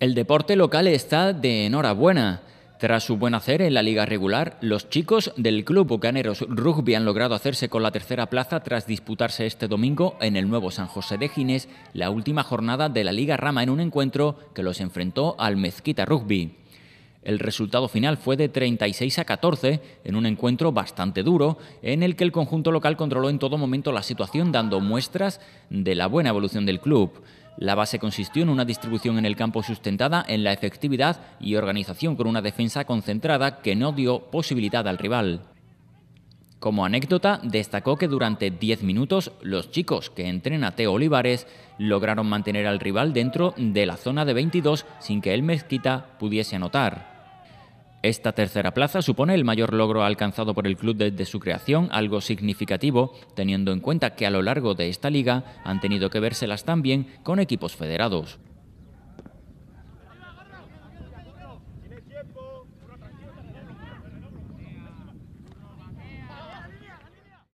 El deporte local está de enhorabuena. Tras su buen hacer en la liga regular, los chicos del Club Bucaneros Rugby han logrado hacerse con la tercera plaza tras disputarse este domingo en el nuevo San José de Ginés la última jornada de la Liga Rama en un encuentro que los enfrentó al Mezquita Rugby. El resultado final fue de 36 a 14 en un encuentro bastante duro en el que el conjunto local controló en todo momento la situación dando muestras de la buena evolución del club. La base consistió en una distribución en el campo sustentada en la efectividad y organización con una defensa concentrada que no dio posibilidad al rival. Como anécdota, destacó que durante 10 minutos los chicos que entrena Teo Olivares lograron mantener al rival dentro de la zona de 22 sin que el Mezquita pudiese anotar. Esta tercera plaza supone el mayor logro alcanzado por el club desde su creación, algo significativo, teniendo en cuenta que a lo largo de esta liga han tenido que vérselas también con equipos federados.